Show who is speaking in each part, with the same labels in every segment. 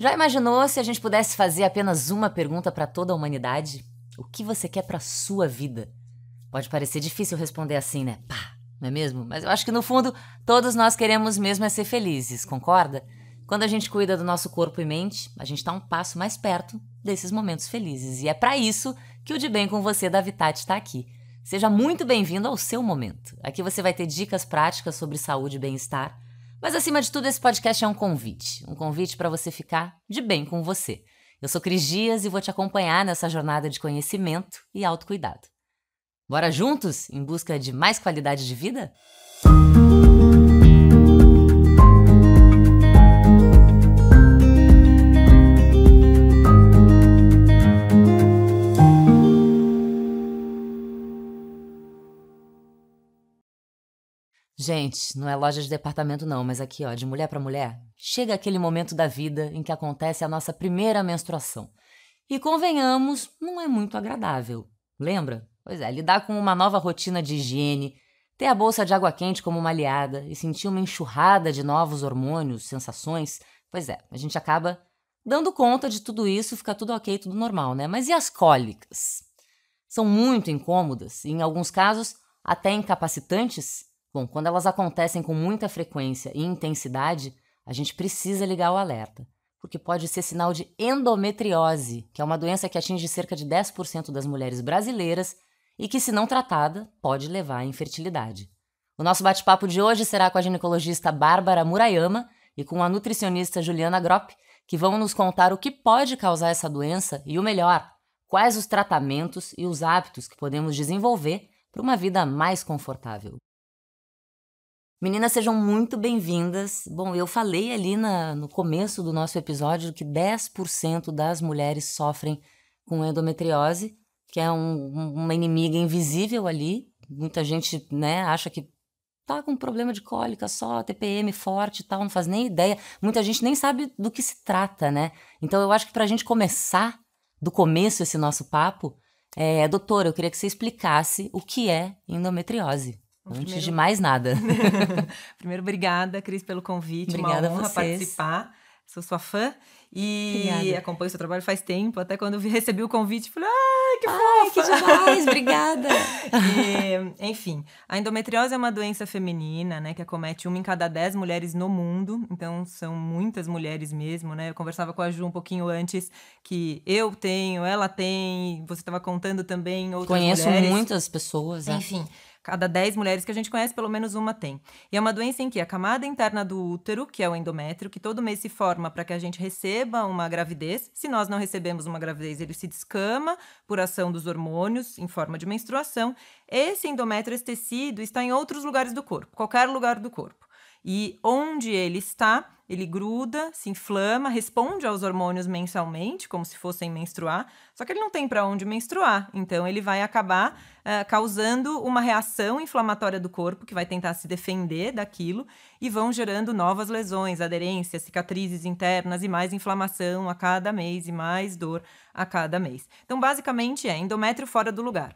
Speaker 1: Já imaginou se a gente pudesse fazer apenas uma pergunta para toda a humanidade? O que você quer para sua vida? Pode parecer difícil responder assim, né? Pá, não é mesmo? Mas eu acho que no fundo todos nós queremos mesmo é ser felizes, concorda? Quando a gente cuida do nosso corpo e mente, a gente está um passo mais perto desses momentos felizes. E é para isso que o De Bem com Você da Habitat está aqui. Seja muito bem-vindo ao seu momento. Aqui você vai ter dicas práticas sobre saúde e bem-estar mas acima de tudo, esse podcast é um convite um convite para você ficar de bem com você. Eu sou Cris Dias e vou te acompanhar nessa jornada de conhecimento e autocuidado. Bora juntos em busca de mais qualidade de vida? Gente, não é loja de departamento não, mas aqui, ó, de mulher para mulher, chega aquele momento da vida em que acontece a nossa primeira menstruação. E convenhamos, não é muito agradável. Lembra? Pois é, lidar com uma nova rotina de higiene, ter a bolsa de água quente como uma aliada e sentir uma enxurrada de novos hormônios, sensações, pois é, a gente acaba dando conta de tudo isso, fica tudo ok, tudo normal, né? Mas e as cólicas? São muito incômodas e, em alguns casos, até incapacitantes? Bom, quando elas acontecem com muita frequência e intensidade, a gente precisa ligar o alerta, porque pode ser sinal de endometriose, que é uma doença que atinge cerca de 10% das mulheres brasileiras e que, se não tratada, pode levar à infertilidade. O nosso bate-papo de hoje será com a ginecologista Bárbara Murayama e com a nutricionista Juliana Gropp, que vão nos contar o que pode causar essa doença e o melhor, quais os tratamentos e os hábitos que podemos desenvolver para uma vida mais confortável. Meninas, sejam muito bem-vindas. Bom, eu falei ali na, no começo do nosso episódio que 10% das mulheres sofrem com endometriose, que é um, uma inimiga invisível ali. Muita gente né, acha que tá com problema de cólica só, TPM forte e tal, não faz nem ideia. Muita gente nem sabe do que se trata, né? Então eu acho que para a gente começar do começo esse nosso papo, é, doutora, eu queria que você explicasse o que é endometriose. Antes primeiro... de mais nada.
Speaker 2: primeiro, obrigada, Cris, pelo convite. Obrigada Uma honra a participar. Sou sua fã e obrigada. acompanho o seu trabalho faz tempo. Até quando eu recebi o convite, falei, ai, que ai, que demais, obrigada! e, enfim, a endometriose é uma doença feminina, né, que acomete uma em cada dez mulheres no mundo. Então, são muitas mulheres mesmo, né? Eu conversava com a Ju um pouquinho antes, que eu tenho, ela tem, você estava contando também outras Conheço mulheres. muitas
Speaker 1: pessoas, é. Enfim...
Speaker 2: Cada 10 mulheres que a gente conhece, pelo menos uma tem. E é uma doença em que a camada interna do útero, que é o endométrio, que todo mês se forma para que a gente receba uma gravidez. Se nós não recebemos uma gravidez, ele se descama por ação dos hormônios em forma de menstruação. Esse endométrio, esse tecido, está em outros lugares do corpo, qualquer lugar do corpo. E onde ele está, ele gruda, se inflama, responde aos hormônios mensalmente, como se fossem menstruar, só que ele não tem para onde menstruar, então ele vai acabar uh, causando uma reação inflamatória do corpo, que vai tentar se defender daquilo, e vão gerando novas lesões, aderências, cicatrizes internas e mais inflamação a cada mês e mais dor a cada mês. Então, basicamente, é endométrio fora do lugar.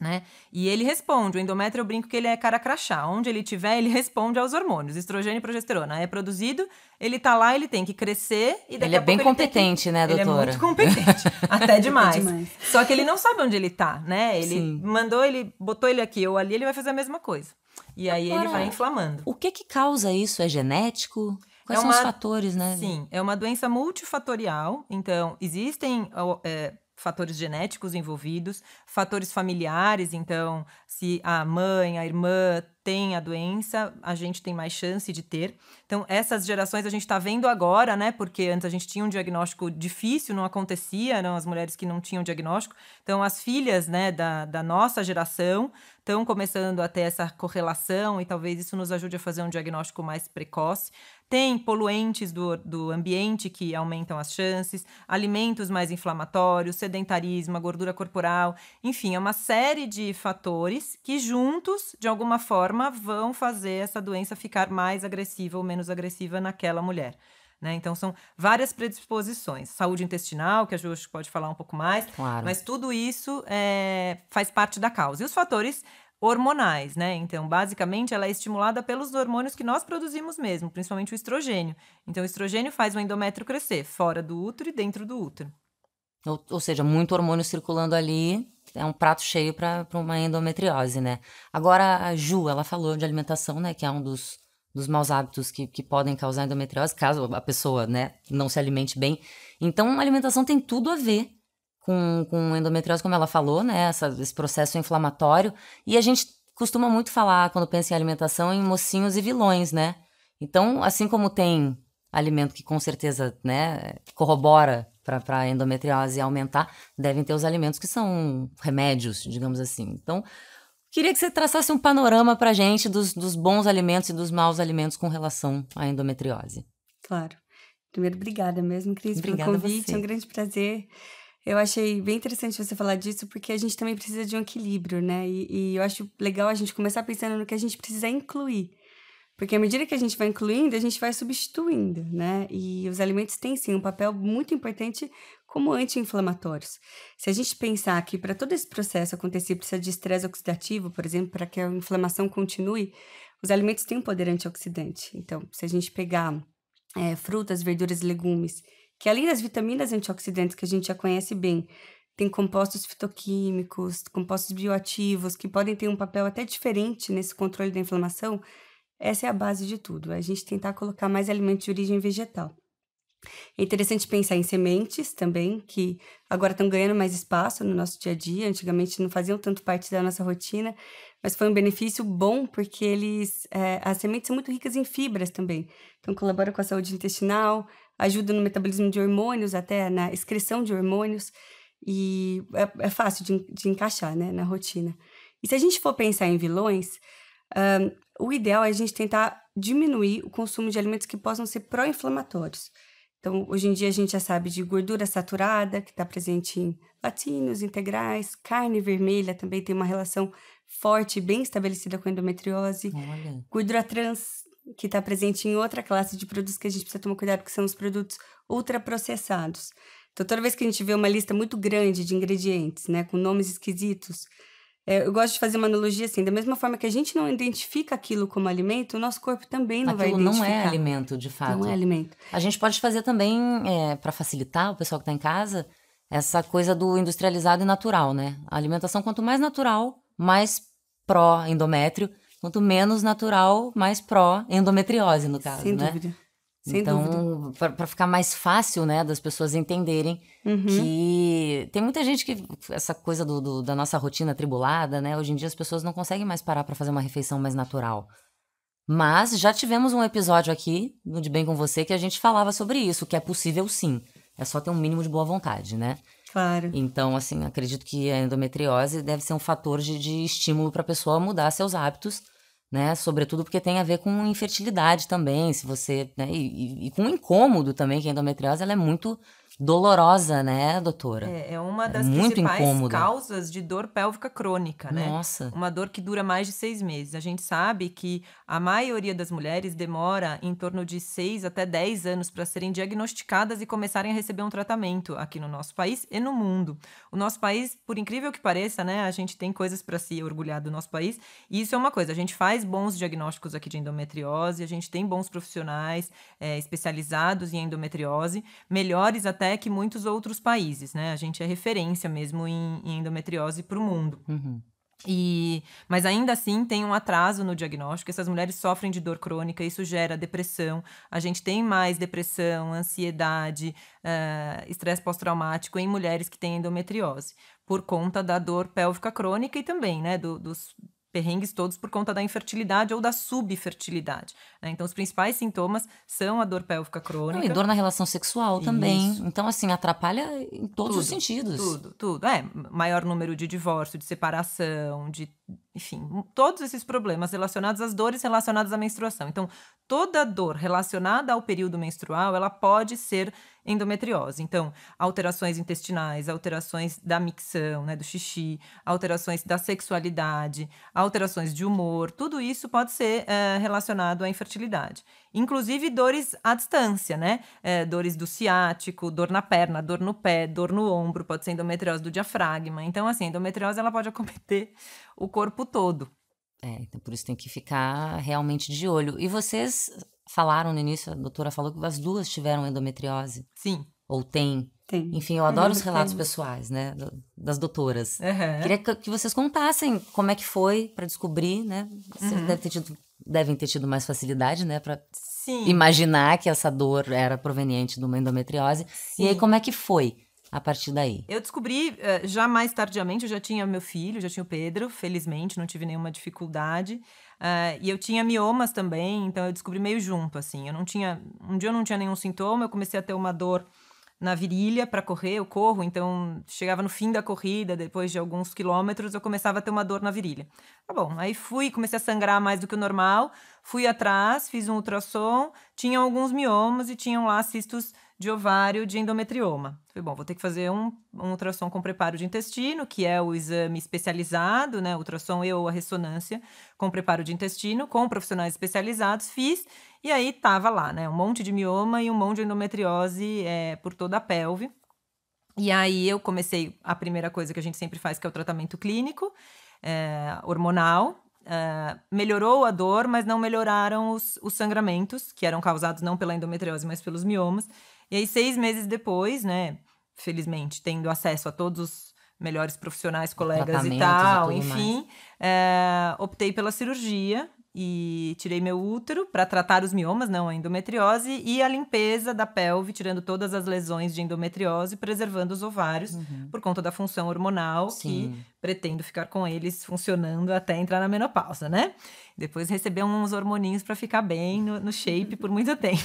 Speaker 2: Né? E ele responde, o endométrio eu brinco que ele é cara crachá, onde ele tiver ele responde aos hormônios, estrogênio e progesterona, é produzido, ele tá lá, ele tem que crescer e daqui Ele é bem competente, que... né, doutora? Ele é muito competente, até demais. demais. Só que ele não sabe onde ele tá, né? Ele Sim. mandou, ele botou ele aqui ou ali, ele vai fazer a mesma coisa. E aí Agora, ele vai inflamando.
Speaker 1: O que que causa isso? É genético? Quais é uma... são os fatores, né? Sim,
Speaker 2: é uma doença multifatorial, então existem é, fatores genéticos envolvidos, fatores familiares, então, se a mãe, a irmã tem a doença, a gente tem mais chance de ter. Então, essas gerações a gente está vendo agora, né? Porque antes a gente tinha um diagnóstico difícil, não acontecia, não, as mulheres que não tinham diagnóstico. Então, as filhas, né, da, da nossa geração estão começando a ter essa correlação e talvez isso nos ajude a fazer um diagnóstico mais precoce. Tem poluentes do, do ambiente que aumentam as chances, alimentos mais inflamatórios, sedentarismo, gordura corporal, enfim, é uma série de fatores que juntos, de alguma forma, vão fazer essa doença ficar mais agressiva ou menos agressiva naquela mulher. Né? Então, são várias predisposições. Saúde intestinal, que a Ju pode falar um pouco mais. Claro. Mas tudo isso é, faz parte da causa. E os fatores hormonais, né? Então, basicamente, ela é estimulada pelos hormônios que nós produzimos mesmo, principalmente o estrogênio. Então, o estrogênio faz o endométrio crescer fora do útero e dentro do útero.
Speaker 1: Ou, ou seja, muito hormônio circulando ali, é um prato cheio para uma endometriose, né? Agora, a Ju, ela falou de alimentação, né? Que é um dos, dos maus hábitos que, que podem causar endometriose, caso a pessoa, né, não se alimente bem. Então, a alimentação tem tudo a ver com, com endometriose, como ela falou, né? Essa, esse processo inflamatório. E a gente costuma muito falar, quando pensa em alimentação, em mocinhos e vilões, né? Então, assim como tem alimento que com certeza né, corrobora para a endometriose aumentar, devem ter os alimentos que são remédios, digamos assim. Então, queria que você traçasse um panorama para a gente dos, dos bons alimentos e dos maus alimentos com relação à endometriose.
Speaker 3: Claro. Primeiro, obrigada mesmo, Cris, obrigada pelo convite. É um grande prazer eu achei bem interessante você falar disso, porque a gente também precisa de um equilíbrio, né? E, e, eu acho legal a gente começar pensando no que a gente precisa incluir. Porque à medida que a gente vai incluindo, a gente vai substituindo, né? E os alimentos têm sim um papel muito importante como anti-inflamatórios. Se a gente pensar que para todo esse processo acontecer precisa de estresse oxidativo, por exemplo, para que a inflamação continue, os alimentos têm um poder antioxidante. Então, se a gente pegar é, frutas, verduras e legumes que além das vitaminas antioxidantes que a gente já conhece bem, tem compostos fitoquímicos, compostos bioativos, que podem ter um papel até diferente nesse controle da inflamação, essa é a base de tudo, é a gente tentar colocar mais alimentos de origem vegetal. É interessante pensar em sementes também, que agora estão ganhando mais espaço no nosso dia a dia, antigamente não faziam tanto parte da nossa rotina, mas foi um benefício bom porque eles, é, as sementes são muito ricas em fibras também, então colaboram com a saúde intestinal, ajuda no metabolismo de hormônios, até na excreção de hormônios, e é, é fácil de, de, encaixar né, na rotina. E se a gente for pensar em vilões, um, o ideal é a gente tentar diminuir o consumo de alimentos que possam ser pró-inflamatórios. Então, hoje em dia a gente já sabe de gordura saturada, que está presente em latinos, integrais, carne vermelha também tem uma relação forte, bem estabelecida com endometriose. Olha. Gordura trans que está presente em outra classe de produtos que a gente precisa tomar cuidado, que são os produtos ultraprocessados. Então, toda vez que a gente vê uma lista muito grande de ingredientes, né, com nomes esquisitos, é, eu gosto de fazer uma analogia assim, da mesma forma que a gente não identifica aquilo como alimento, o nosso corpo também não aquilo vai identificar. não é
Speaker 1: alimento, de fato. Não é alimento.
Speaker 3: A gente pode fazer também,
Speaker 1: é, para facilitar o pessoal que está em casa, essa coisa do industrializado e natural, né? A alimentação, quanto mais natural, mais pró-endométrio, Quanto menos natural, mais pró-endometriose, no caso, Sem né? Dúvida. Sem então, para ficar mais fácil, né, das pessoas entenderem uhum. que tem muita gente que essa coisa do, do, da nossa rotina tribulada, né, hoje em dia as pessoas não conseguem mais parar para fazer uma refeição mais natural. Mas já tivemos um episódio aqui no De Bem com Você que a gente falava sobre isso, que é possível sim. É só ter um mínimo de boa vontade, né? Claro. Então, assim, acredito que a endometriose deve ser um fator de, de estímulo para a pessoa mudar seus hábitos, né? Sobretudo porque tem a ver com infertilidade também, se você. Né? E, e, e com incômodo também, que a endometriose ela é muito dolorosa, né, doutora? É, é uma das é principais incômoda.
Speaker 2: causas de dor pélvica crônica, né? Nossa. Uma dor que dura mais de seis meses. A gente sabe que a maioria das mulheres demora em torno de seis até dez anos para serem diagnosticadas e começarem a receber um tratamento aqui no nosso país e no mundo. O nosso país, por incrível que pareça, né, a gente tem coisas para se orgulhar do nosso país. E isso é uma coisa. A gente faz bons diagnósticos aqui de endometriose, a gente tem bons profissionais é, especializados em endometriose, melhores até é que muitos outros países, né? A gente é referência mesmo em, em endometriose para o mundo. Uhum. E, mas ainda assim tem um atraso no diagnóstico. Essas mulheres sofrem de dor crônica, isso gera depressão. A gente tem mais depressão, ansiedade, uh, estresse pós-traumático em mulheres que têm endometriose, por conta da dor pélvica crônica e também, né, do, dos perrengues todos por conta da infertilidade ou da subfertilidade. Né? Então, os principais sintomas são a dor pélvica crônica. Não, e dor na
Speaker 1: relação sexual
Speaker 2: também. Isso.
Speaker 1: Então, assim, atrapalha em todos tudo, os sentidos. Tudo,
Speaker 2: tudo. É, maior número de divórcio, de separação, de enfim, todos esses problemas relacionados às dores relacionadas à menstruação. Então, toda dor relacionada ao período menstrual, ela pode ser endometriose. Então, alterações intestinais, alterações da micção, né, do xixi, alterações da sexualidade, alterações de humor, tudo isso pode ser é, relacionado à infertilidade. Inclusive dores à distância, né? É, dores do ciático, dor na perna, dor no pé, dor no ombro, pode ser endometriose do diafragma. Então, assim, a endometriose ela pode acometer o corpo todo.
Speaker 1: É, então por isso tem que ficar realmente de olho. E vocês falaram no início, a doutora falou que as duas tiveram endometriose. Sim. Ou tem. Tem. Enfim, eu adoro os relatos tem. pessoais, né, das doutoras. Uhum. Queria que vocês contassem como é que foi para descobrir, né? Vocês uhum. devem, ter tido, devem ter tido mais facilidade, né, para imaginar que essa dor era proveniente de uma endometriose. Sim. E aí como é que foi? a partir daí?
Speaker 2: Eu descobri eh, já mais tardiamente, eu já tinha meu filho, já tinha o Pedro, felizmente, não tive nenhuma dificuldade. Eh, e eu tinha miomas também, então eu descobri meio junto, assim. Eu não tinha. Um dia eu não tinha nenhum sintoma, eu comecei a ter uma dor na virilha para correr, eu corro, então chegava no fim da corrida, depois de alguns quilômetros, eu começava a ter uma dor na virilha. Tá bom, aí fui, comecei a sangrar mais do que o normal, fui atrás, fiz um ultrassom, tinham alguns miomas e tinham lá cistos de ovário de endometrioma. Falei, bom, vou ter que fazer um, um ultrassom com preparo de intestino, que é o exame especializado, né? Ultrassom e ou a ressonância com preparo de intestino, com profissionais especializados, fiz, e aí tava lá, né? Um monte de mioma e um monte de endometriose é, por toda a pelve. E aí eu comecei a primeira coisa que a gente sempre faz, que é o tratamento clínico, é, hormonal, Uh, melhorou a dor, mas não melhoraram os, os, sangramentos, que eram causados não pela endometriose, mas pelos miomas. E aí, seis meses depois, né? Felizmente, tendo acesso a todos os melhores profissionais, colegas e tal, e enfim, é, optei pela cirurgia e tirei meu útero para tratar os miomas, não a endometriose, e a limpeza da pelve, tirando todas as lesões de endometriose, preservando os ovários uhum. por conta da função hormonal Sim. que pretendo ficar com eles funcionando até entrar na menopausa, né? Depois recebeu uns hormoninhos para ficar bem no, no, shape por muito tempo.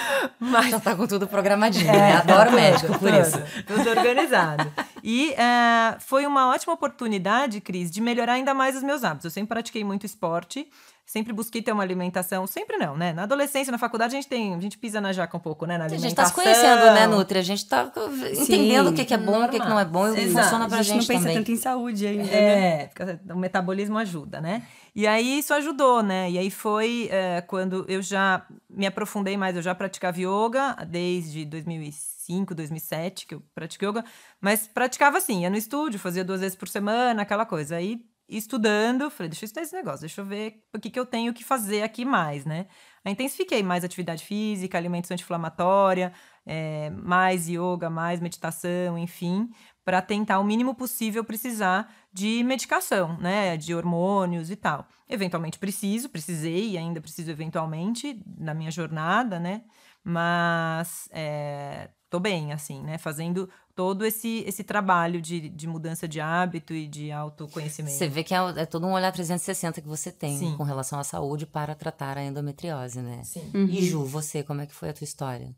Speaker 2: Mas já tá com tudo programadinho. É, né? Adoro tá, médico por tá isso. Tudo organizado. E uh, foi uma ótima oportunidade, Cris, de melhorar ainda mais os meus hábitos. Eu sempre pratiquei muito esporte, sempre busquei ter uma alimentação, sempre não, né? Na adolescência, na faculdade, a gente tem, a gente pisa na jaca um pouco, né? Na alimentação. A gente tá se conhecendo, né, Nutri? A gente tá entendendo Sim, o que, é bom, normal. o que, não é bom e Exato. funciona pra gente. A gente, gente não pensa também. tanto
Speaker 3: em saúde ainda. É,
Speaker 2: né? o metabolismo ajuda, né? E aí isso ajudou, né? E aí foi é, quando eu já me aprofundei mais, eu já praticava yoga desde 2005, 2007 que eu pratico yoga, mas praticava assim, ia no estúdio, fazia duas vezes por semana, aquela coisa. Aí estudando, falei, deixa eu estudar esse negócio, deixa eu ver o que, que eu tenho que fazer aqui mais, né? Aí intensifiquei mais atividade física, alimentação anti-inflamatória, é, mais yoga, mais meditação, enfim para tentar o mínimo possível precisar de medicação, né, de hormônios e tal. Eventualmente preciso, precisei e ainda preciso eventualmente na minha jornada, né, mas é, tô bem, assim, né, fazendo todo esse, esse trabalho de, de mudança de hábito e de autoconhecimento. Você vê
Speaker 1: que é, é todo um olhar 360 que você tem Sim. com relação à saúde para tratar a endometriose, né? Sim. Uhum. E Ju, você, como é que foi a tua história?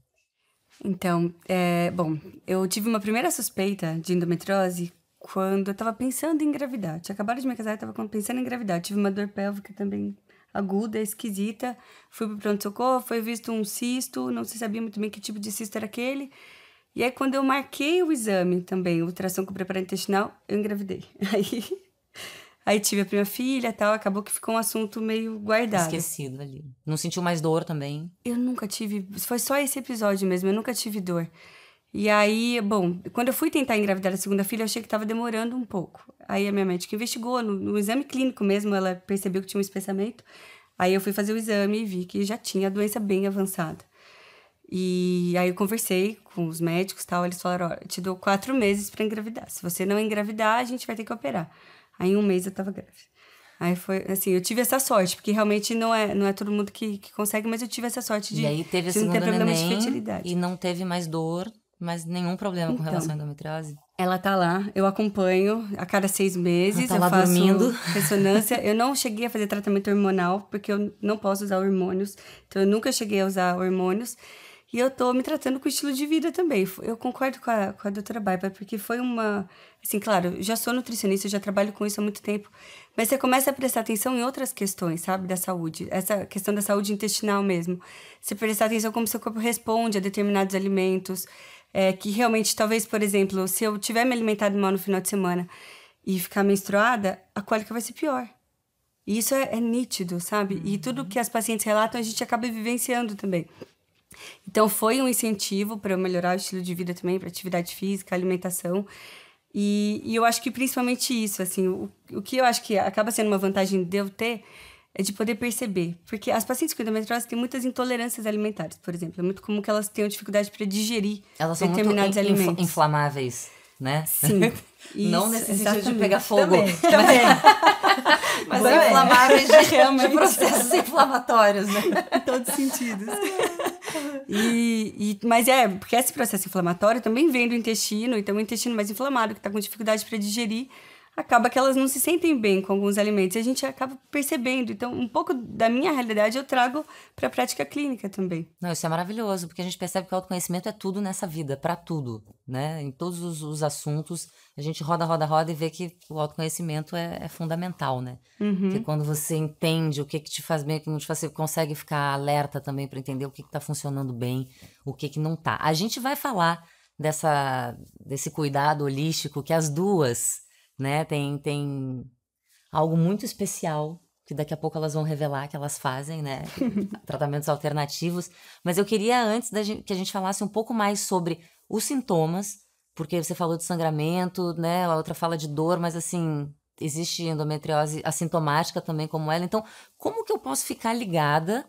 Speaker 3: Então, é, bom, eu tive uma primeira suspeita de endometriose quando eu tava pensando em engravidar. Tinha acabado de me casar e tava pensando em engravidar. tive uma dor pélvica também aguda, esquisita. Fui pro pronto-socorro, foi visto um cisto, não se sabia muito bem que tipo de cisto era aquele. E aí, quando eu marquei o exame também, ultrassom com preparo intestinal, eu engravidei. Aí Aí tive a primeira filha tal, acabou que ficou um assunto meio guardado. Esquecido ali. Não sentiu mais dor também? Eu nunca tive. Foi só esse episódio mesmo, eu nunca tive dor. E aí, bom, quando eu fui tentar engravidar a segunda filha, eu achei que estava demorando um pouco. Aí a minha médica investigou, no, no, exame clínico mesmo, ela percebeu que tinha um espessamento. Aí eu fui fazer o exame e vi que já tinha a doença bem avançada. E aí eu conversei com os médicos tal, eles falaram, ó, te dou quatro meses para engravidar. Se você não engravidar, a gente vai ter que operar. Aí, um mês eu tava grávida. Aí foi assim, eu tive essa sorte, porque realmente não é, não é todo mundo que, que consegue, mas eu tive essa sorte de, e aí teve de não ter problemas de fertilidade. E não teve mais dor, mas nenhum problema então, com relação à endometriose? Ela tá lá, eu acompanho a cada seis meses, tá eu faço dormindo. ressonância. eu não cheguei a fazer tratamento hormonal, porque eu não posso usar hormônios, então eu nunca cheguei a usar hormônios. E eu tô me tratando com estilo de vida também. Eu concordo com a, com a doutora Baiba porque foi uma. Assim, claro, já sou nutricionista, já trabalho com isso há muito tempo. Mas você começa a prestar atenção em outras questões, sabe, da saúde. Essa questão da saúde intestinal mesmo. Você prestar atenção como seu corpo responde a determinados alimentos. É, que realmente, talvez, por exemplo, se eu tiver me alimentado mal no final de semana e ficar menstruada, a cólica vai ser pior. E isso é, é nítido, sabe? E tudo uhum. que as pacientes relatam, a gente acaba vivenciando também. Então foi um incentivo para melhorar o estilo de vida também, para atividade física, alimentação. E, e, eu acho que principalmente isso, assim, o, o que eu acho que acaba sendo uma vantagem de eu ter é de poder perceber. Porque as pacientes com endometriose têm muitas intolerâncias alimentares, por exemplo. É muito comum que elas tenham dificuldade para digerir elas determinados alimentos. Elas são muito alimentos.
Speaker 1: inflamáveis, né? Sim.
Speaker 3: Isso, não nesse exatamente. sentido de pegar fogo. Também, mas, é mas também. inflamáveis de, de processos
Speaker 1: inflamatórios, né? Em todos os sentidos.
Speaker 3: E, e, mas é, porque esse processo inflamatório também vem do intestino, então o intestino mais inflamado, que está com dificuldade para digerir acaba que elas não se sentem bem com alguns alimentos. E a gente acaba percebendo. Então, um pouco da minha realidade eu trago para a prática clínica também. Não, isso é maravilhoso, porque a gente percebe que o autoconhecimento é
Speaker 1: tudo nessa vida, para tudo, né? Em todos os, os, assuntos, a gente roda, roda, roda e vê que o autoconhecimento é, é fundamental, né? Uhum. Porque quando você entende o que, que te faz bem, o que não te faz, você consegue ficar alerta também para entender o que está funcionando bem, o que, que não está A gente vai falar dessa, desse cuidado holístico que as duas né? Tem, tem algo muito especial que daqui a pouco elas vão revelar que elas fazem, né? Tratamentos alternativos. Mas eu queria antes gente, que a gente falasse um pouco mais sobre os sintomas, porque você falou de sangramento, né? A outra fala de dor, mas assim existe endometriose assintomática também como ela. Então, como que eu posso ficar ligada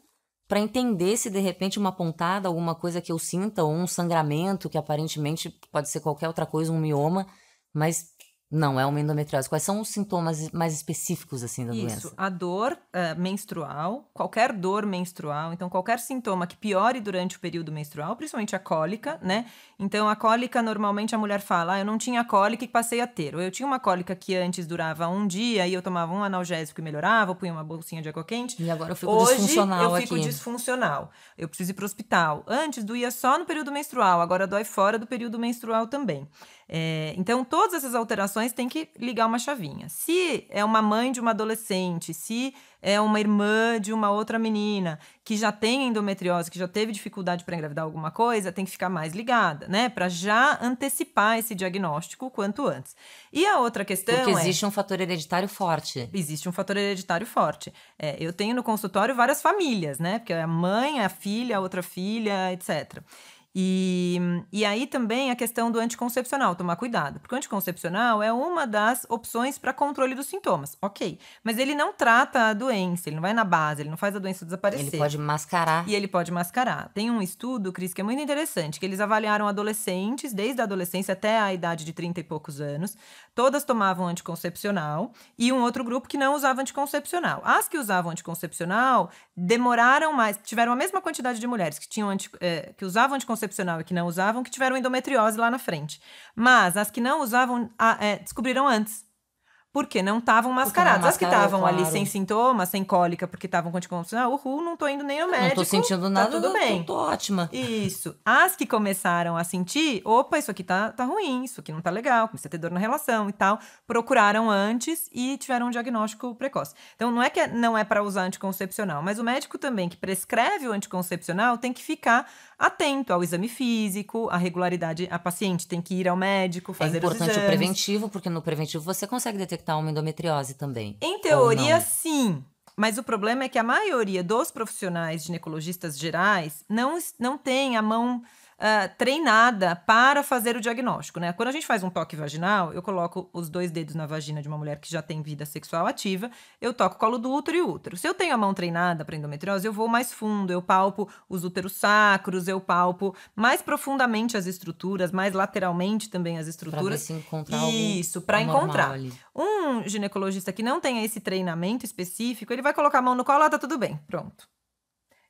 Speaker 1: para entender se de repente uma pontada, alguma coisa que eu sinta, ou um sangramento que aparentemente pode ser qualquer outra coisa, um mioma, mas não, é uma endometriose. Quais são os sintomas mais específicos, assim, da Isso, doença? Isso,
Speaker 2: a dor uh, menstrual, qualquer dor menstrual, então qualquer sintoma que piore durante o período menstrual, principalmente a cólica, né? Então, a cólica, normalmente a mulher fala, ah, eu não tinha cólica e passei a ter. Ou eu tinha uma cólica que antes durava um dia e eu tomava um analgésico e melhorava, eu punha uma bolsinha de água quente. E agora eu fico Hoje, disfuncional eu fico aqui. disfuncional. Eu preciso ir o hospital. Antes doía só no período menstrual, agora dói fora do período menstrual também. É, então, todas essas alterações têm que ligar uma chavinha. Se é uma mãe de uma adolescente, se é uma irmã de uma outra menina que já tem endometriose, que já teve dificuldade para engravidar alguma coisa, tem que ficar mais ligada, né? Para já antecipar esse diagnóstico quanto antes. E a outra questão. Porque é existe é, um fator hereditário forte. Existe um fator hereditário forte. É, eu tenho no consultório várias famílias, né? Porque é a mãe, a filha, a outra filha, etc. E, e aí também a questão do anticoncepcional, tomar cuidado, porque o anticoncepcional é uma das opções para controle dos sintomas, ok. Mas ele não trata a doença, ele não vai na base, ele não faz a doença desaparecer. Ele pode mascarar. E ele pode mascarar. Tem um estudo, Cris, que é muito interessante, que eles avaliaram adolescentes, desde a adolescência até a idade de 30 e poucos anos, todas tomavam anticoncepcional e um outro grupo que não usava anticoncepcional. As que usavam anticoncepcional demoraram mais, tiveram a mesma quantidade de mulheres que, tinham anti, eh, que usavam anticoncepcional anticoncepcional e que não usavam que tiveram endometriose lá na frente. Mas as que não usavam a, ah, é, descobriram antes porque não estavam mascaradas. As que estavam claro. ali sem sintomas, sem cólica, porque estavam com anticoncepcional, uhul, não tô indo nem ao médico. Não tô sentindo tá nada, tá tudo bem. Tô, tô, ótima. Isso. As que começaram a sentir, opa, isso aqui tá, tá ruim, isso aqui não tá legal, comecei a ter dor na relação e tal, procuraram antes e tiveram um diagnóstico precoce. Então, não é que é, não é para usar anticoncepcional, mas o médico também que prescreve o anticoncepcional tem que ficar atento ao exame físico, à regularidade, a paciente tem que ir ao médico, é fazer o exame. exames. É importante o preventivo, porque no preventivo você consegue detectar uma endometriose também? Em teoria, sim. Mas o problema é que a maioria dos profissionais ginecologistas gerais não, não tem a mão uh, treinada para fazer o diagnóstico, né? Quando a gente faz um toque vaginal, eu coloco os dois dedos na vagina de uma mulher que já tem vida sexual ativa, eu toco o colo do útero e útero. Se eu tenho a mão treinada para endometriose, eu vou mais fundo, eu palpo os úteros sacros, eu palpo mais profundamente as estruturas, mais lateralmente também as estruturas. Pra encontrar Isso, para encontrar. Ali. Um ginecologista que não tenha esse treinamento específico, ele vai colocar a mão no colo, ah, tá tudo bem, pronto.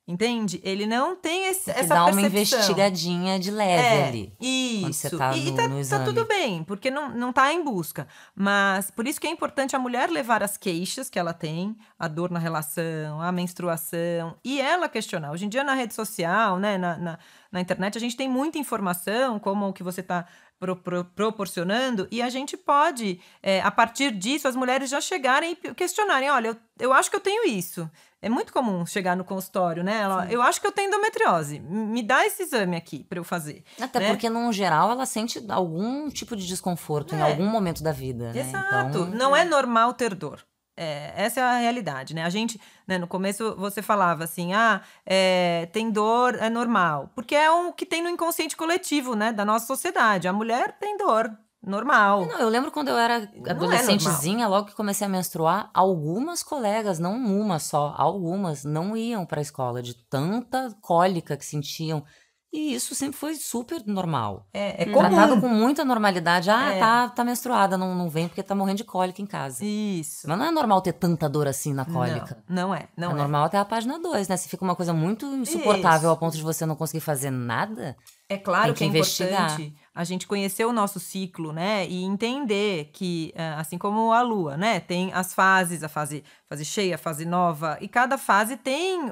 Speaker 2: Entende? Ele não tem esse, tem que essa dá uma investigadinha de leve é, ali. Isso. tá e, no, tá, no tá, tudo bem, porque não, não tá em busca. Mas por isso que é importante a mulher levar as queixas que ela tem, a dor na relação, a menstruação, e ela questionar. Hoje em dia, na rede social, né, na, na, na internet, a gente tem muita informação, como o que você tá Pro, pro, proporcionando, e a gente pode, é, a partir disso, as mulheres já chegarem e questionarem: olha, eu, eu acho que eu tenho isso. É muito comum chegar no consultório, né? Ela, eu acho que eu tenho endometriose. Me dá esse exame aqui para eu fazer.
Speaker 1: Até né? porque, no geral, ela sente algum tipo de desconforto é. em algum momento da vida. Né? Exato. Né? Então, Não
Speaker 2: é. é normal ter dor. É, essa é a realidade, né? A gente, né, no começo você falava assim, ah, é, tem dor, é normal. Porque é o que tem no inconsciente coletivo, né, da nossa sociedade. A mulher tem dor, normal. É, não, eu lembro quando eu era é
Speaker 1: adolescentezinha, é logo que comecei a menstruar, algumas colegas, não uma só, algumas não iam para a escola de tanta cólica que sentiam. E isso sempre foi super normal. É, é hum. comum. Tratado com muita normalidade. Ah, é. tá, tá menstruada, não, não vem porque tá morrendo de cólica em casa. Isso. Mas não é normal ter tanta dor assim na cólica.
Speaker 2: Não, não é. Não é, é
Speaker 1: normal até a página 2, né? Se fica uma coisa muito insuportável isso. ponto de você não conseguir fazer nada,
Speaker 2: é claro que, que, é investigar. importante a gente conhecer o nosso ciclo, né? E entender que, eh, assim como a Lua, né? Tem as fases, a fase, fase cheia, a fase nova, e cada fase tem o,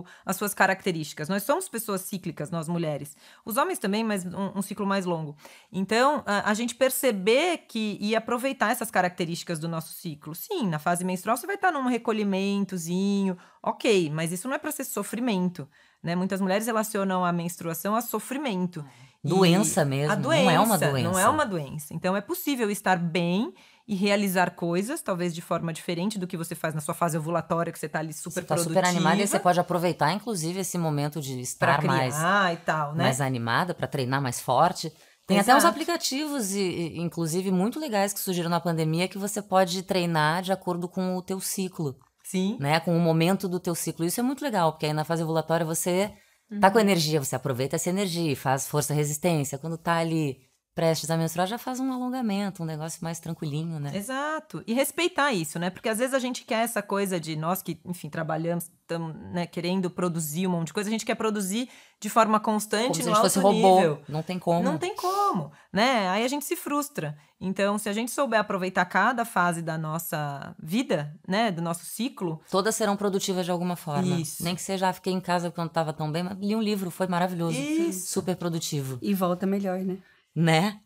Speaker 2: o as suas características. Nós somos pessoas cíclicas, nós mulheres. Os homens também, mas um, um ciclo mais longo. Então, a, a, gente perceber que e aproveitar essas características do nosso ciclo. Sim, na fase menstrual você vai estar num recolhimentozinho, ok, mas isso não é para ser sofrimento. Né? Muitas mulheres relacionam a menstruação a sofrimento. Doença e mesmo, doença, não é uma doença. Não é uma doença. Então é possível estar bem e realizar coisas, talvez de forma diferente do que você faz na sua fase ovulatória, que você está ali super você tá produtiva. super animada e você
Speaker 1: pode aproveitar, inclusive, esse momento de estar mais,
Speaker 2: e tal, né? mais
Speaker 1: animada, para treinar mais forte. Tem Exato. até uns aplicativos, e, e, inclusive, muito legais que surgiram na pandemia que você pode treinar de acordo com o teu ciclo. Sim. Né? Com o momento do teu ciclo. Isso é muito legal, porque aí na fase ovulatória você uhum. tá com uhum. energia, você aproveita essa energia, faz força
Speaker 2: resistência.
Speaker 1: Quando tá ali prestes a menstruar, já faz um alongamento, um negócio mais tranquilinho, né?
Speaker 2: Exato. E respeitar isso, né? Porque às vezes a gente quer essa coisa de nós que, enfim, trabalhamos, estamos né, querendo produzir um monte de coisa, a gente quer produzir de forma constante Como se a gente fosse robô. Nível. Não tem como. Não tem como, né? Aí a gente se frustra. Então, se a gente souber aproveitar cada fase da nossa vida, né, do nosso ciclo, todas serão produtivas de alguma forma.
Speaker 1: Isso. Nem que seja, ah, fiquei em casa quando estava tão bem, mas li um livro, foi maravilhoso, isso. super produtivo. E volta melhor, né? né?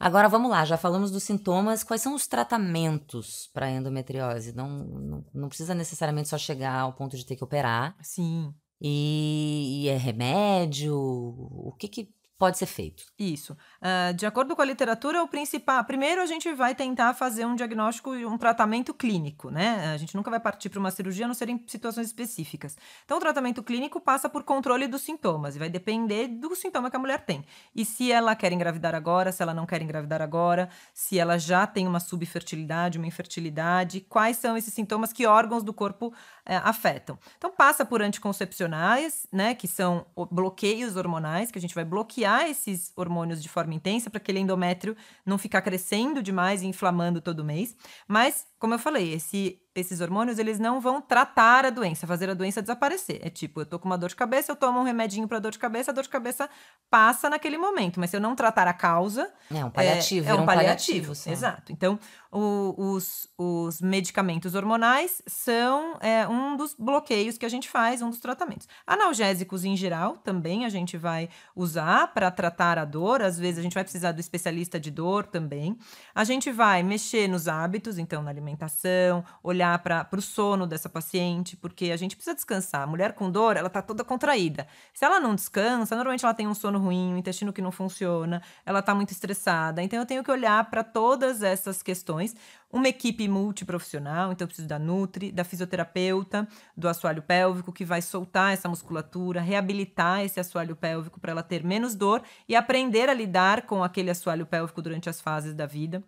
Speaker 1: Agora vamos lá, já falamos dos sintomas. Quais são os tratamentos para endometriose? Não, não, não, precisa necessariamente só chegar ao ponto de ter que operar.
Speaker 2: Sim. E, e é remédio? O que, que pode ser feito. Isso. Uh, de acordo com a literatura, o principal. Primeiro, a gente vai tentar fazer um diagnóstico e um tratamento clínico, né? A gente nunca vai partir para uma cirurgia, a não ser em situações específicas. Então, o tratamento clínico passa por controle dos sintomas e vai depender do sintoma que a mulher tem. E se ela quer engravidar agora, se ela não quer engravidar agora, se ela já tem uma subfertilidade, uma infertilidade, quais são esses sintomas, que órgãos do corpo eh, afetam. Então, passa por anticoncepcionais, né? Que são bloqueios hormonais, que a gente vai bloquear bloquear esses hormônios de forma intensa para aquele endométrio não ficar crescendo demais e inflamando todo mês. Mas, como eu falei, esse esses hormônios, eles não vão tratar a doença, fazer a doença desaparecer. É tipo, eu tô com uma dor de cabeça, eu tomo um remedinho para dor de cabeça, a dor de cabeça passa naquele momento, mas se eu não tratar a causa,
Speaker 1: é um paliativo, é, é um, um paliativo, paliativo exato.
Speaker 2: Então, o, os, os medicamentos hormonais são é, um dos bloqueios que a gente faz, um dos tratamentos. Analgésicos em geral também a gente vai usar para tratar a dor, às vezes a gente vai precisar do especialista de dor também. A gente vai mexer nos hábitos, então na alimentação, olhar olhar para o sono dessa paciente, porque a gente precisa descansar. A mulher com dor, ela está toda contraída. Se ela não descansa, normalmente ela tem um sono ruim, um intestino que não funciona, ela está muito estressada. Então eu tenho que olhar para todas essas questões. Uma equipe multiprofissional, então eu preciso da Nutri, da fisioterapeuta, do assoalho pélvico, que vai soltar essa musculatura, reabilitar esse assoalho pélvico para ela ter menos dor e aprender a lidar com aquele assoalho pélvico durante as fases da vida.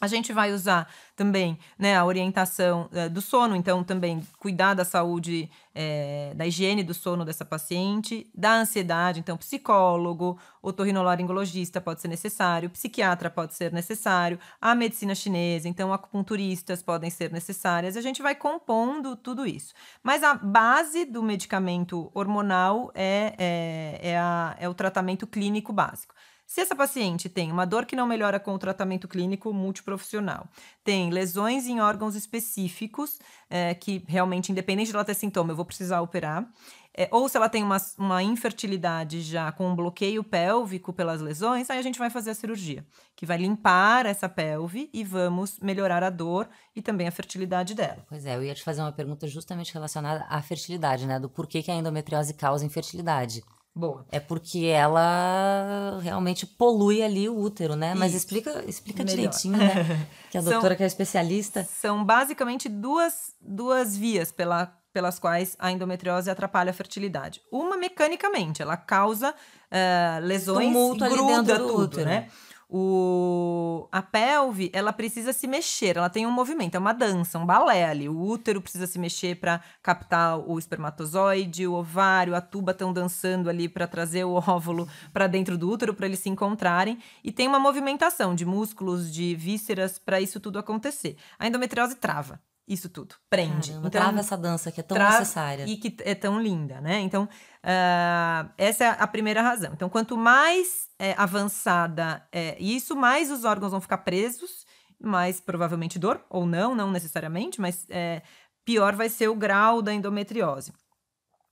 Speaker 2: A gente vai usar também né, a orientação é, do sono, então também cuidar da saúde, é, da higiene do sono dessa paciente, da ansiedade, então psicólogo, otorrinolaringologista pode ser necessário, psiquiatra pode ser necessário, a medicina chinesa, então acupunturistas podem ser necessárias, a gente vai compondo tudo isso. Mas a base do medicamento hormonal é, é, é a, é o tratamento clínico básico. Se essa paciente tem uma dor que não melhora com o tratamento clínico multiprofissional, tem lesões em órgãos específicos, é, que realmente, independente de ela ter sintoma, eu vou precisar operar, é, ou se ela tem uma, uma infertilidade já com um bloqueio pélvico pelas lesões, aí a gente vai fazer a cirurgia, que vai limpar essa pelve e vamos melhorar a dor e também a fertilidade dela. Pois é, eu ia te fazer uma pergunta justamente relacionada à fertilidade,
Speaker 1: né? Do porquê que a endometriose causa infertilidade. Boa. É porque ela
Speaker 2: realmente polui ali o útero, né? Isso. Mas explica, explica direitinho, né? Que a são, doutora que é especialista. São basicamente duas, duas vias pela, pelas quais a endometriose atrapalha a fertilidade. Uma mecanicamente, ela causa uh, lesões, Tumulto gruda tudo, útero. né? O, a pelve, ela precisa se mexer, ela tem um movimento, é uma dança, um balé ali. O útero precisa se mexer para captar o espermatozoide, o ovário, a tuba estão dançando ali para trazer o óvulo para dentro do útero para eles se encontrarem e tem uma movimentação de músculos, de vísceras para isso tudo acontecer. A endometriose trava isso tudo. Prende. Caramba, então, trava essa dança que é tão necessária. E que é tão linda, né? Então, uh, essa é a primeira razão. Então, quanto mais é, avançada é isso, mais os órgãos vão ficar presos, mais provavelmente dor, ou não, não necessariamente, mas é, pior vai ser o grau da endometriose.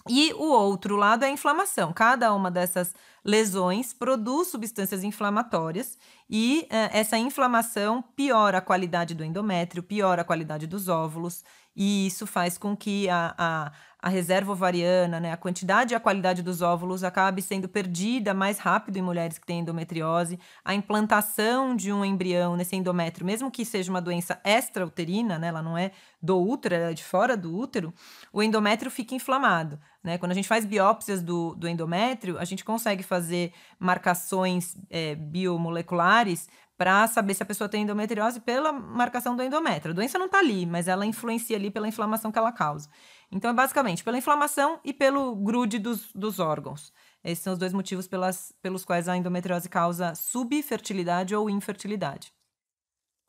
Speaker 2: E o outro lado é a inflamação. Cada uma dessas lesões produz substâncias inflamatórias e eh, essa inflamação piora a qualidade do endométrio, piora a qualidade dos óvulos, e isso faz com que a, a reserva ovariana, né, a quantidade e a qualidade dos óvulos acabe sendo perdida mais rápido em mulheres que têm endometriose, a implantação de um embrião nesse endométrio, mesmo que seja uma doença extrauterina, né, ela não é do útero, ela é de fora do útero, o endométrio fica inflamado. Né? Quando a gente faz biópsias do, do endométrio, a gente consegue fazer marcações é, biomoleculares para saber se a pessoa tem endometriose pela marcação do endométrio. A doença não está ali, mas ela influencia ali pela inflamação que ela causa. Então, é basicamente pela inflamação e pelo grude dos, dos órgãos. Esses são os dois motivos pelas, pelos quais a endometriose causa subfertilidade ou infertilidade.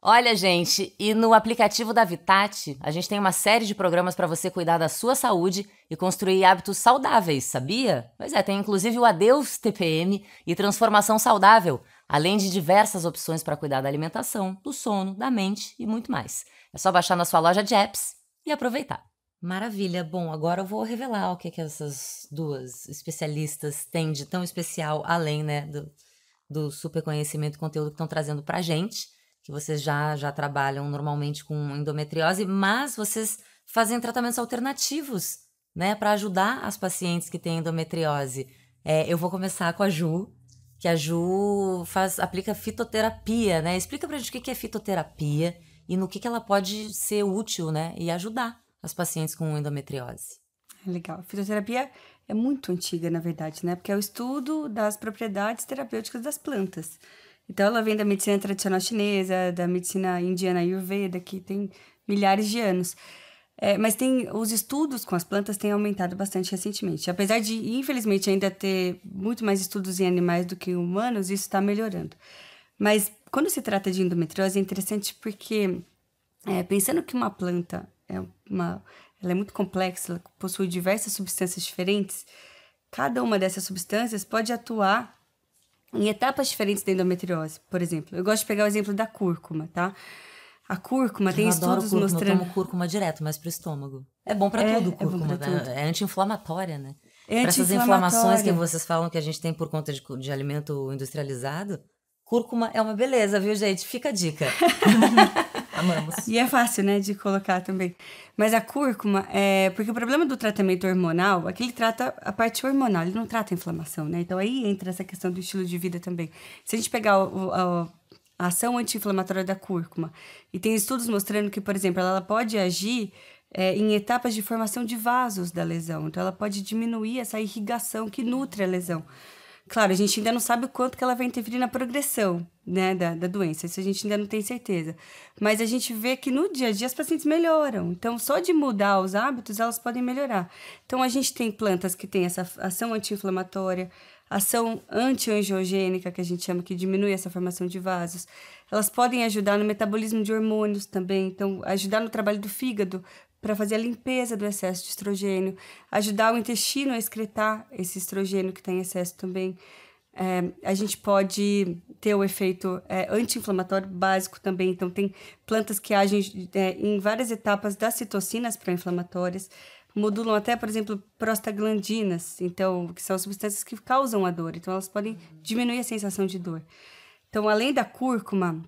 Speaker 2: Olha, gente, e
Speaker 1: no aplicativo da Vitat, a gente tem uma série de programas para você cuidar da sua saúde e construir hábitos saudáveis, sabia? Pois é, tem inclusive o Adeus TPM e Transformação Saudável, além de diversas opções para cuidar da alimentação, do sono, da mente e muito mais. É só baixar na sua loja de apps e aproveitar. Maravilha. Bom, agora eu vou revelar o que, é que essas duas especialistas têm de tão especial, além né, do, do super conhecimento e conteúdo que estão trazendo para gente, que vocês já, já trabalham normalmente com endometriose, mas vocês fazem tratamentos alternativos né, para ajudar as pacientes que têm endometriose. É, eu vou começar com a Ju, que a Ju faz, aplica fitoterapia. Né? Explica para a gente o que é fitoterapia e no que,
Speaker 3: que ela pode ser útil né, e ajudar as pacientes com endometriose. É legal. A fisioterapia é muito antiga, na verdade, né? Porque é o estudo das propriedades terapêuticas das plantas. Então, ela vem da medicina tradicional chinesa, da medicina indiana ayurveda, que tem milhares de anos. É, mas tem os estudos com as plantas têm aumentado bastante recentemente. Apesar de, infelizmente, ainda ter muito mais estudos em animais do que em humanos, isso está melhorando. Mas quando se trata de endometriose, é interessante porque, é, pensando que uma planta é uma, ela é muito complexa, ela possui diversas substâncias diferentes. Cada uma dessas substâncias pode atuar em etapas diferentes da endometriose, por exemplo. Eu gosto de pegar o exemplo da cúrcuma, tá? A cúrcuma eu tem estudos cúrcuma, mostrando. Eu tomo
Speaker 1: cúrcuma direto, mas pro estômago.
Speaker 3: É, é bom para é, tudo, é cúrcuma. É, né? é
Speaker 1: anti-inflamatória, né? É para essas inflamações que vocês falam que a gente tem por conta de, de alimento
Speaker 3: industrializado, cúrcuma é uma beleza, viu, gente? Fica a dica. Amamos. E é fácil, né, de colocar também. Mas a cúrcuma, é... porque o problema do tratamento hormonal é que ele trata a parte hormonal, ele não trata a inflamação, né? Então aí entra essa questão do estilo de vida também. Se a gente pegar o, o a ação anti-inflamatória da cúrcuma. E tem estudos mostrando que, por exemplo, ela pode agir é, em etapas de formação de vasos da lesão. Então, ela pode diminuir essa irrigação que nutre a lesão. Claro, a gente ainda não sabe o quanto que ela vai interferir na progressão né, da, da doença, isso a gente ainda não tem certeza. Mas a gente vê que no dia a dia as pacientes melhoram. Então, só de mudar os hábitos, elas podem melhorar. Então, a gente tem plantas que têm essa ação anti-inflamatória, ação antiangiogênica, que a gente chama, que diminui essa formação de vasos. Elas podem ajudar no metabolismo de hormônios também, então ajudar no trabalho do fígado, para fazer a limpeza do excesso de estrogênio, ajudar o intestino a excretar esse estrogênio que está em excesso também. É, a gente pode ter o efeito é, anti-inflamatório básico também. Então, tem plantas que agem é, em várias etapas das citocinas pró-inflamatórias, modulam até, por exemplo, prostaglandinas, então, que são substâncias que causam a dor. Então, elas podem diminuir a sensação de dor. Então, além da cúrcuma,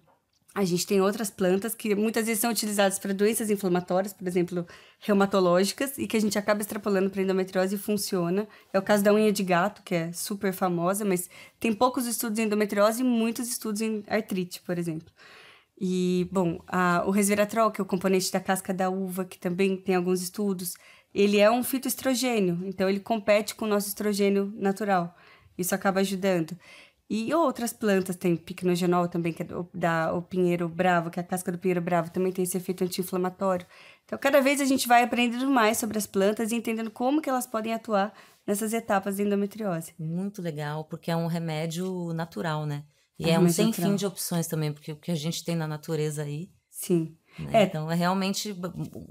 Speaker 3: a gente tem outras plantas que muitas vezes são utilizadas para doenças inflamatórias, por exemplo, reumatológicas, e que a gente acaba extrapolando para endometriose e funciona. É o caso da unha de gato, que é super famosa, mas tem poucos estudos em endometriose e muitos estudos em artrite, por exemplo. E, bom, a, o resveratrol, que é o componente da casca da uva, que também tem alguns estudos, ele é um fitoestrogênio, então ele compete com o nosso estrogênio natural. Isso acaba ajudando. E outras plantas, tem picnogenol também, que é do, da, o pinheiro bravo, que é a casca do pinheiro bravo, também tem esse efeito anti-inflamatório. Então, cada vez a gente vai aprendendo mais sobre as plantas e entendendo como que elas podem atuar nessas etapas de endometriose. Muito legal, porque é um remédio natural,
Speaker 1: né? E é, é um sem natural. fim de opções também, porque o que a gente tem na natureza aí. Sim. Né? É. Então, é realmente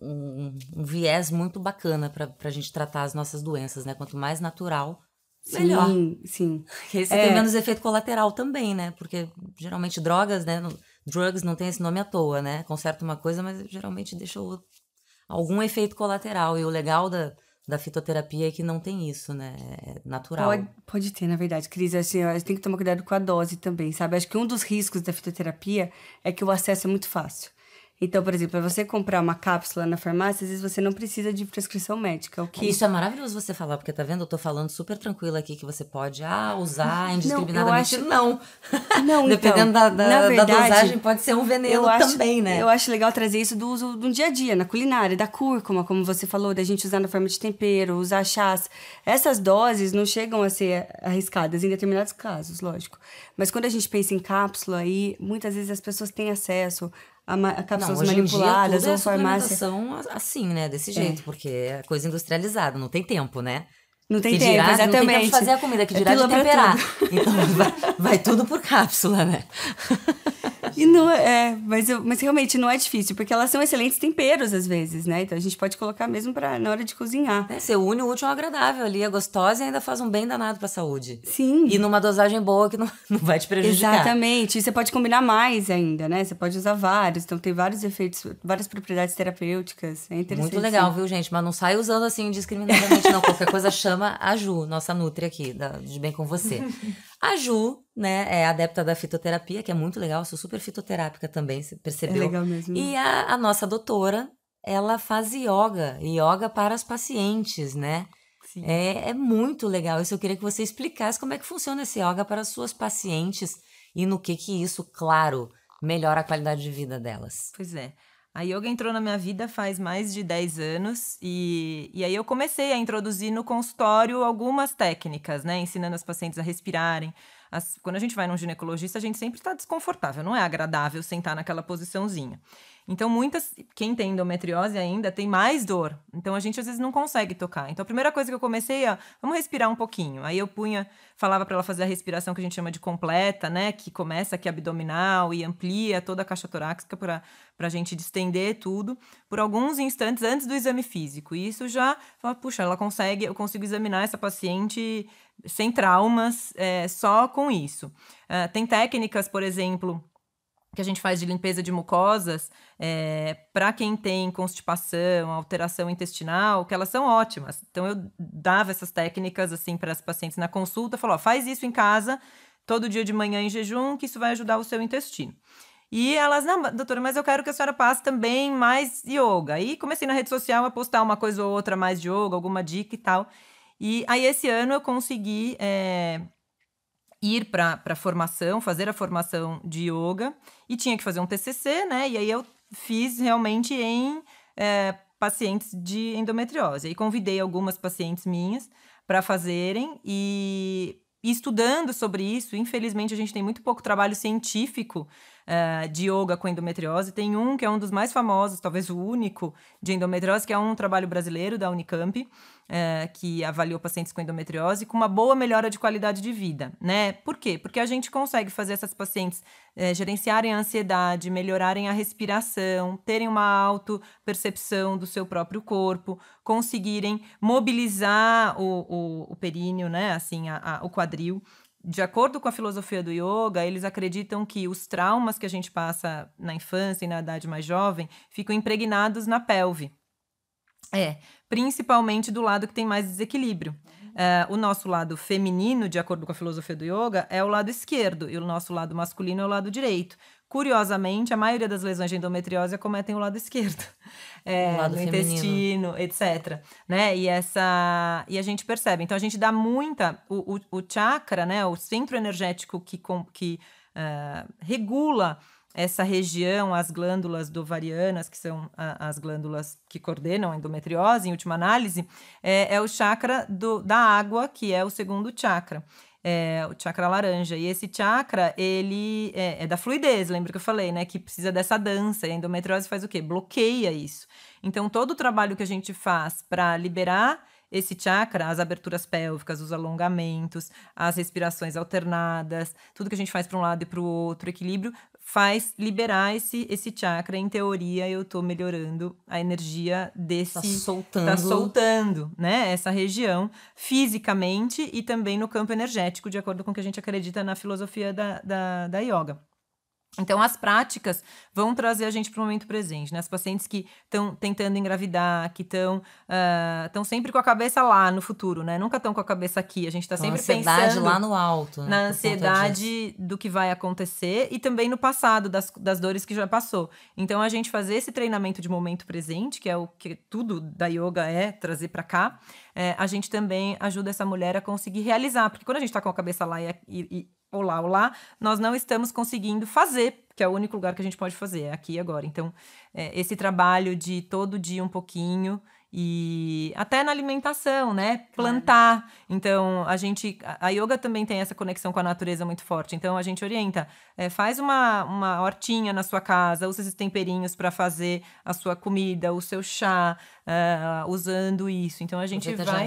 Speaker 1: um, um viés muito bacana para a gente tratar as nossas doenças, né? Quanto mais natural, melhor. Sim,
Speaker 3: sim. é. tem menos
Speaker 1: efeito colateral também, né? Porque geralmente drogas, né? Drugs não tem esse nome à toa, né? Conserta uma coisa, mas geralmente deixa algum efeito colateral. E o legal da, da fitoterapia
Speaker 3: é que não tem isso, né? É natural. Pode, pode ter, na verdade, Cris. É assim, a gente tem que tomar cuidado com a dose também, sabe? Acho que um dos riscos da fitoterapia é que o acesso é muito fácil. Então, por exemplo, para você comprar uma cápsula na farmácia, às vezes você não precisa de prescrição médica. O que... Isso é maravilhoso
Speaker 1: você falar, porque tá vendo? Eu tô falando super tranquila aqui que você pode ah, usar indiscriminadamente. Não.
Speaker 3: Acho... Não. não então, Dependendo então, da, da, verdade, da, dosagem, pode ser um veneno acho, também, né? Eu acho legal trazer isso do uso do dia a dia, na culinária, da cúrcuma, como você falou, da gente usar na forma de tempero, usar chás. Essas doses não chegam a ser arriscadas em determinados casos, lógico. Mas quando a gente pensa em cápsula, aí muitas vezes as pessoas têm acesso a cápsulas não, manipuladas ou é farmácia.
Speaker 1: assim, né? Desse é. jeito, é. porque é coisa industrializada, não tem tempo, né?
Speaker 3: Não tem que tempo, dirá, exatamente. Não tem fazer a comida, que dirá é de temperar. Então vai, vai, tudo por cápsula, né? E não é, é, mas, eu, mas realmente não é difícil, porque elas são excelentes temperos às vezes, né? Então a gente pode colocar mesmo pra, na hora de cozinhar. É, você une o último agradável ali, é gostosa e ainda faz um bem danado pra saúde. Sim. E numa dosagem boa que não, não vai te prejudicar. Exatamente. E você pode combinar mais ainda, né? Você pode usar vários, então tem vários efeitos, várias propriedades terapêuticas. É interessante. Muito legal, viu, gente? Mas não sai usando assim indiscriminadamente, não.
Speaker 1: Qualquer coisa chama chama a Ju, nossa Nutri aqui, da, de bem com você. A Ju, né, é adepta da fitoterapia, que é muito legal, sou super fitoterápica também, você percebeu? É legal mesmo. E a, a nossa doutora, ela faz yoga, yoga para as pacientes, né? Sim. É, é muito legal isso. Eu queria que você explicasse como é que funciona esse yoga para as suas pacientes e no que
Speaker 2: que isso, claro, melhora a qualidade de vida delas. Pois é. A yoga entrou na minha vida faz mais de 10 anos e, e aí eu comecei a introduzir no consultório algumas técnicas, né? Ensinando as pacientes a respirarem. As, quando a gente vai num ginecologista, a gente sempre está desconfortável, não é agradável sentar naquela posiçãozinha. Então, muitas, quem tem endometriose ainda, tem mais dor. Então, a gente às vezes não consegue tocar. Então, a primeira coisa que eu comecei é, vamos respirar um pouquinho. Aí eu punha, falava para ela fazer a respiração que a gente chama de completa, né? Que começa aqui abdominal e amplia toda a caixa torácica para a gente distender tudo por alguns instantes antes do exame físico. E isso já fala, puxa, ela consegue, eu consigo examinar essa paciente sem traumas, é, só com isso. Uh, tem técnicas, por exemplo, que a gente faz de limpeza de mucosas, é, eh, para quem tem constipação, alteração intestinal, que elas são ótimas. Então eu dava essas técnicas assim para as pacientes na consulta, falou, faz isso em casa todo dia de manhã em jejum, que isso vai ajudar o seu intestino. E elas, não, doutora, mas eu quero que a senhora passe também mais yoga. Aí comecei na rede social a postar uma coisa ou outra mais de yoga, alguma dica e tal. E aí esse ano eu consegui é, ir para a formação, fazer a formação de yoga e tinha que fazer um TCC, né? E aí eu fiz realmente em é, pacientes de endometriose. E convidei algumas pacientes minhas para fazerem e, e estudando sobre isso. Infelizmente, a gente tem muito pouco trabalho científico uh, de yoga com endometriose. Tem um que é um dos mais famosos, talvez o único, de endometriose, que é um trabalho brasileiro da Unicamp, uh, que avaliou pacientes com endometriose com uma boa melhora de qualidade de vida, né? Por quê? Porque a gente consegue fazer essas pacientes uh, gerenciarem a ansiedade, melhorarem a respiração, terem uma auto-percepção do seu próprio corpo, conseguirem mobilizar o, o, o períneo, né? Assim, a, a, o quadril de acordo com a filosofia do yoga, eles acreditam que os traumas que a gente passa na infância e na idade mais jovem ficam impregnados na pelve. É, principalmente do lado que tem mais desequilíbrio. É, o nosso lado feminino, de acordo com a filosofia do yoga, é o lado esquerdo e o nosso lado masculino é o lado direito curiosamente, a maioria das lesões de endometriose acometem o lado esquerdo, é, o lado no intestino, etc. Né? E essa e a gente percebe. Então a gente dá muita o, o, o chakra, né, o centro energético que, que uh, regula essa região, as glândulas dovarianas, que são a, as glândulas que coordenam a endometriose, em última análise, é, é o chakra do, da água, que é o segundo chakra é, o chakra laranja. E esse chakra, ele é, é, da fluidez, lembra que eu falei, né? Que precisa dessa dança. E a endometriose faz o quê? Bloqueia isso. Então, todo o trabalho que a gente faz para liberar esse chakra, as aberturas pélvicas, os alongamentos, as respirações alternadas, tudo que a gente faz para um lado e para o outro, equilíbrio, faz liberar esse, esse chakra. Em teoria, eu tô melhorando a energia desse. Tá soltando. Tá soltando, né? Essa região fisicamente e também no campo energético, de acordo com o que a gente acredita na filosofia da, da, da yoga. Então, as práticas vão trazer a gente para o momento presente, né? As pacientes que estão tentando engravidar, que estão uh, ah, sempre com a cabeça lá no futuro, né? Nunca estão com a cabeça aqui. A gente está sempre pensando lá no alto, né? na ansiedade do que vai acontecer e também no passado, das, das dores que já passou. Então, a gente fazer esse treinamento de momento presente, que é o que tudo da yoga é trazer para cá, é, a gente também ajuda essa mulher a conseguir realizar. Porque quando a gente está com a cabeça lá e, é, e olá, olá, nós não estamos conseguindo fazer, que é o único lugar que a gente pode fazer, é aqui agora. Então, é, esse trabalho de todo dia um pouquinho e até na alimentação, né? Plantar. Claro. Então, a gente. A yoga também tem essa conexão com a natureza muito forte. Então, a gente orienta. É, faz uma, uma hortinha na sua casa, usa esses temperinhos para fazer a sua comida, o seu chá, uh, usando isso. Então, a gente vai... Já,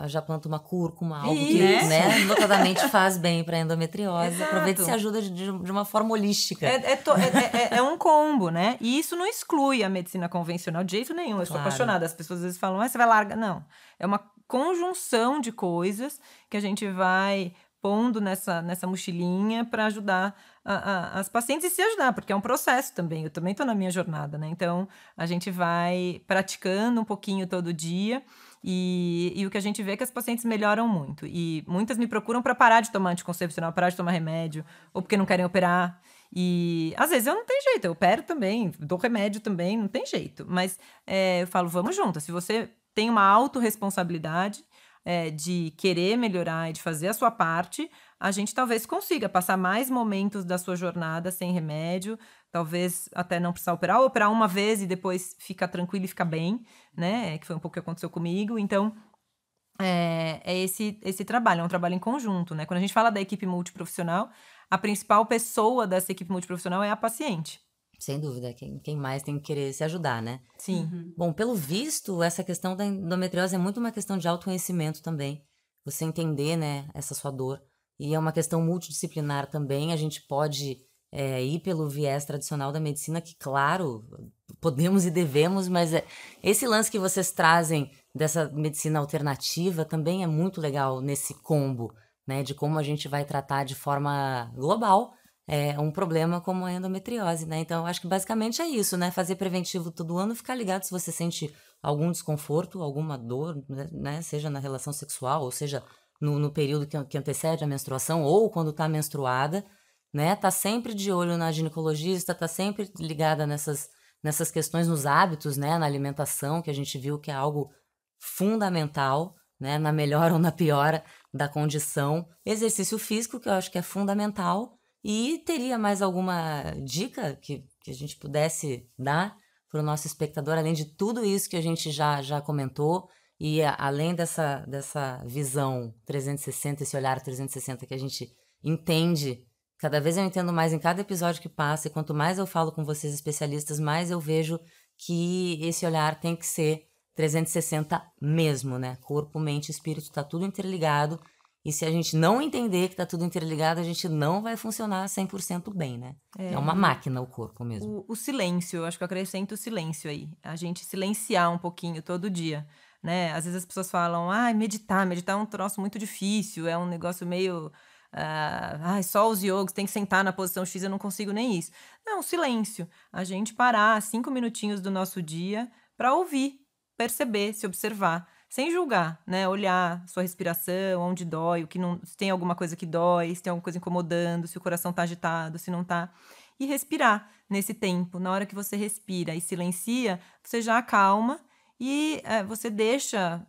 Speaker 2: já, já, planta uma cúrcuma, algo isso. que, né? Notadamente faz bem para endometriose. Exato. Aproveita e se ajuda de, de uma forma holística. É, é, to, é, é, é, é, um combo, né? E isso não exclui a medicina convencional de jeito nenhum. Eu claro. sou apaixonada. As pessoas pessoas às vezes falam, ah, você vai largar. Não. É uma conjunção de coisas que a gente vai pondo nessa, nessa mochilinha para ajudar a, a, as pacientes e se ajudar, porque é um processo também. Eu também estou na minha jornada, né? Então a gente vai praticando um pouquinho todo dia. E, e, o que a gente vê é que as pacientes melhoram muito. E muitas me procuram para parar de tomar anticoncepcional, parar de tomar remédio, ou porque não querem operar. E às vezes eu não tenho jeito, eu opero também, dou remédio também, não tem jeito. Mas é, eu falo, vamos juntas. Se você tem uma autorresponsabilidade é, de querer melhorar e de fazer a sua parte, a gente talvez consiga passar mais momentos da sua jornada sem remédio, talvez até não precisar operar, ou operar uma vez e depois ficar tranquilo e ficar bem, né? É, que foi um pouco o que aconteceu comigo. Então, é, é, esse, esse trabalho, é um trabalho em conjunto, né? Quando a gente fala da equipe multiprofissional, a principal pessoa dessa equipe multiprofissional é a paciente. Sem dúvida, quem, quem mais tem que querer se
Speaker 1: ajudar, né? Sim. Uhum. Bom, pelo visto, essa questão da endometriose é muito uma questão de autoconhecimento também. Você entender, né, essa sua dor. E é uma questão multidisciplinar também. A gente pode é, ir pelo viés tradicional da medicina, que, claro, podemos e devemos, mas é, esse lance que vocês trazem dessa medicina alternativa também é muito legal nesse combo né, de como a gente vai tratar de forma global é, um problema como a endometriose, né? Então, acho que basicamente é isso, né? Fazer preventivo todo ano, ficar ligado se você sente algum desconforto, alguma dor, né? né? Seja na relação sexual, ou seja, no, no período que, que, antecede a menstruação, ou quando está menstruada, né? Tá sempre de olho na ginecologista, tá sempre ligada nessas, nessas questões, nos hábitos, né? Na alimentação, que a gente viu que é algo fundamental, né? Na melhora ou na piora da condição, exercício físico, que eu acho que é fundamental, e teria mais alguma dica que, que a gente pudesse dar para o nosso espectador, além de tudo isso que a gente já, já comentou, e além dessa, dessa visão 360, esse olhar 360 que a gente entende, cada vez eu entendo mais em cada episódio que passa, e quanto mais eu falo com vocês especialistas, mais eu vejo que esse olhar tem que ser 360 mesmo, né? Corpo, mente, espírito, tá tudo interligado. E se a gente não entender que tá tudo interligado, a gente não vai funcionar
Speaker 2: 100% bem, né? É. é, uma máquina
Speaker 1: o corpo mesmo.
Speaker 2: O, o silêncio, eu acho que eu acrescento o silêncio aí. A gente silenciar um pouquinho todo dia, né? Às vezes as pessoas falam, ah, meditar, meditar é um troço muito difícil, é um negócio meio... Ah, só os yogos, tem que sentar na posição X, eu não consigo nem isso. Não, silêncio. A gente parar cinco minutinhos do nosso dia para ouvir perceber, se observar, sem julgar, né? Olhar sua respiração, onde dói, o que não, se tem alguma coisa que dói, se tem alguma coisa incomodando, se o coração tá agitado, se não tá. E respirar nesse tempo. Na hora que você respira e silencia, você já acalma e é, você deixa,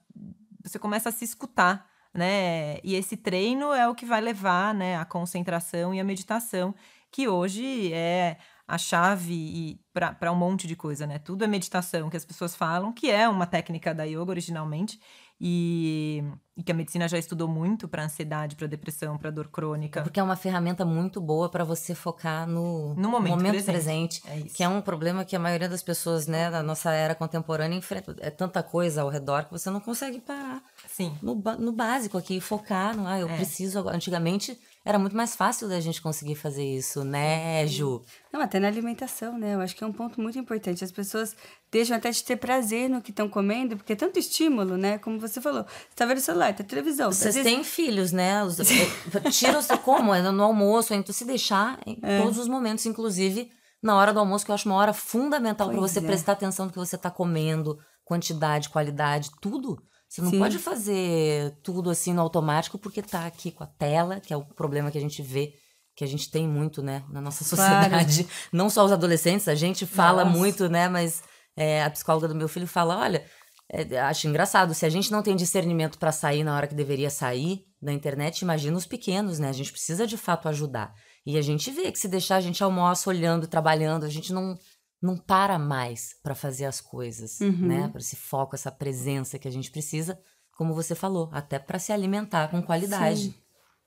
Speaker 2: você começa a se escutar, né? E esse treino é o que vai levar, né, a concentração e a meditação, que hoje é a chave para um monte de coisa, né? Tudo é meditação que as pessoas falam, que é uma técnica da yoga originalmente e, e que a medicina já estudou muito para ansiedade, para depressão, para dor crônica. Porque é uma ferramenta muito boa para você focar no, no momento, momento presente, presente é que é um problema que a maioria das pessoas, né,
Speaker 1: da nossa era contemporânea enfrenta. É tanta coisa ao redor que você não consegue parar. Sim. No, no básico aqui, focar no, ah, eu é. preciso agora. Antigamente era muito mais fácil da gente conseguir fazer isso, né, uhum. Ju?
Speaker 3: Não, até na alimentação, né? Eu acho que é um ponto muito importante. As pessoas deixam até de ter prazer no que estão comendo, porque é tanto estímulo, né? Como você falou, você tá vendo o celular, tá televisão. Tá Vocês vezes... têm filhos, né? Os... Eh, tira o como? É no almoço, então se
Speaker 1: deixar em é. todos os momentos, inclusive na hora do almoço, que eu acho uma hora fundamental para você é. prestar atenção no que você está comendo, quantidade, qualidade, tudo. Você não Sim. pode fazer tudo assim no automático porque tá aqui com a tela, que é o problema que a gente vê, que a gente tem muito, né, na nossa sociedade. Claro. Não só os adolescentes, a gente fala nossa. muito, né, mas é, a psicóloga do meu filho fala: olha, é, é acho engraçado, se a gente não tem discernimento para sair na hora que deveria sair da internet, imagina os pequenos, né? A gente precisa de fato ajudar. E a gente vê que se deixar, a gente almoça olhando, trabalhando, a gente não não para mais para fazer as coisas, né? uhum. né? Para esse foco, essa presença que a gente precisa, como você falou, até
Speaker 3: para se alimentar com qualidade. Sim.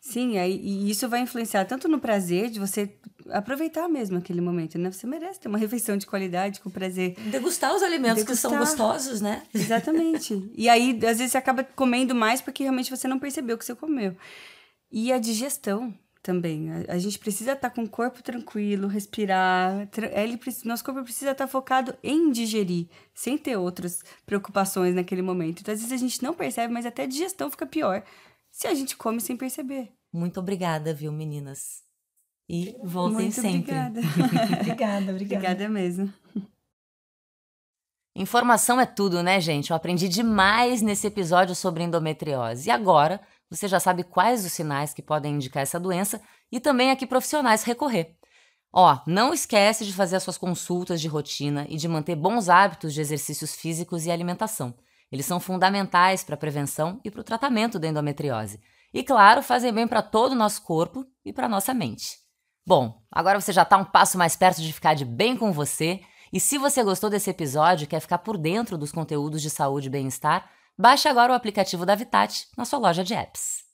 Speaker 3: Sim, é, e isso vai influenciar tanto no prazer de você aproveitar mesmo aquele momento, né? Você merece ter uma refeição de qualidade, com prazer. Degustar os alimentos Degustar. que são gostosos, né? Exatamente. e aí, às vezes, você acaba comendo mais porque realmente você não percebeu que você comeu. E a digestão, também. A, a gente precisa estar tá com o corpo tranquilo, respirar. Tra é, ele, nosso corpo precisa estar tá focado em digerir, sem ter outras preocupações naquele momento. Então, às vezes a gente não percebe, mas até a digestão fica pior se a gente come sem perceber.
Speaker 1: Muito obrigada, viu, meninas? E voltem Muito sempre. Obrigada. obrigada, obrigada. Obrigada mesmo. Informação é tudo, né, gente? Eu aprendi demais nesse episódio sobre endometriose. E agora você já sabe quais os sinais que podem indicar essa doença e também a que profissionais recorrer. Ó, não esquece de fazer as suas consultas de rotina e de manter bons hábitos de exercícios físicos e alimentação. Eles são fundamentais para a prevenção e para o tratamento da endometriose. E claro, fazem bem para todo o nosso corpo e para nossa mente. Bom, agora você já está um passo mais perto de ficar de bem com você. E se você gostou desse episódio e quer ficar por dentro dos conteúdos de saúde e bem-estar, Baixe agora o aplicativo da Vitat na sua loja de apps.